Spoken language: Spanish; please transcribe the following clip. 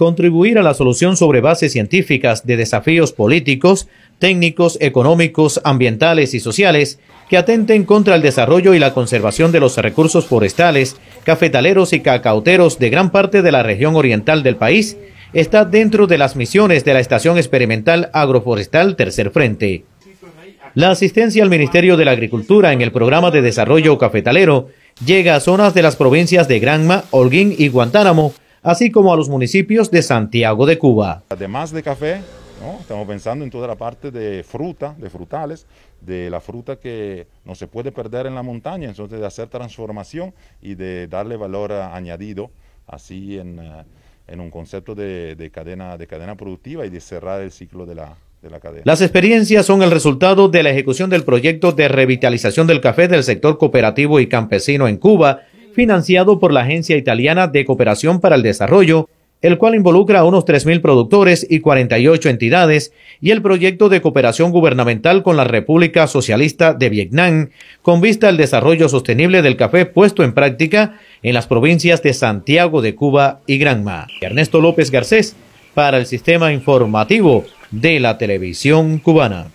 contribuir a la solución sobre bases científicas de desafíos políticos, técnicos, económicos, ambientales y sociales que atenten contra el desarrollo y la conservación de los recursos forestales, cafetaleros y cacauteros de gran parte de la región oriental del país, está dentro de las misiones de la Estación Experimental Agroforestal Tercer Frente. La asistencia al Ministerio de la Agricultura en el programa de desarrollo cafetalero llega a zonas de las provincias de Granma, Holguín y Guantánamo, así como a los municipios de Santiago de Cuba. Además de café, estamos pensando en toda la parte de fruta, de frutales, de la fruta que no se puede perder en la montaña, entonces de hacer transformación y de darle valor añadido así en, eh, un concepto de, cadena, de cadena productiva y de cerrar el ciclo de la, de la cadena. Las experiencias son el resultado de la ejecución del proyecto de revitalización del café del sector cooperativo y campesino en Cuba, financiado por la Agencia Italiana de Cooperación para el Desarrollo, el cual involucra a unos 3.000 productores y 48 entidades, y el proyecto de cooperación gubernamental con la República Socialista de Vietnam, con vista al desarrollo sostenible del café puesto en práctica en las provincias de Santiago de Cuba y Granma. Ernesto López Garcés, para el Sistema Informativo de la Televisión Cubana.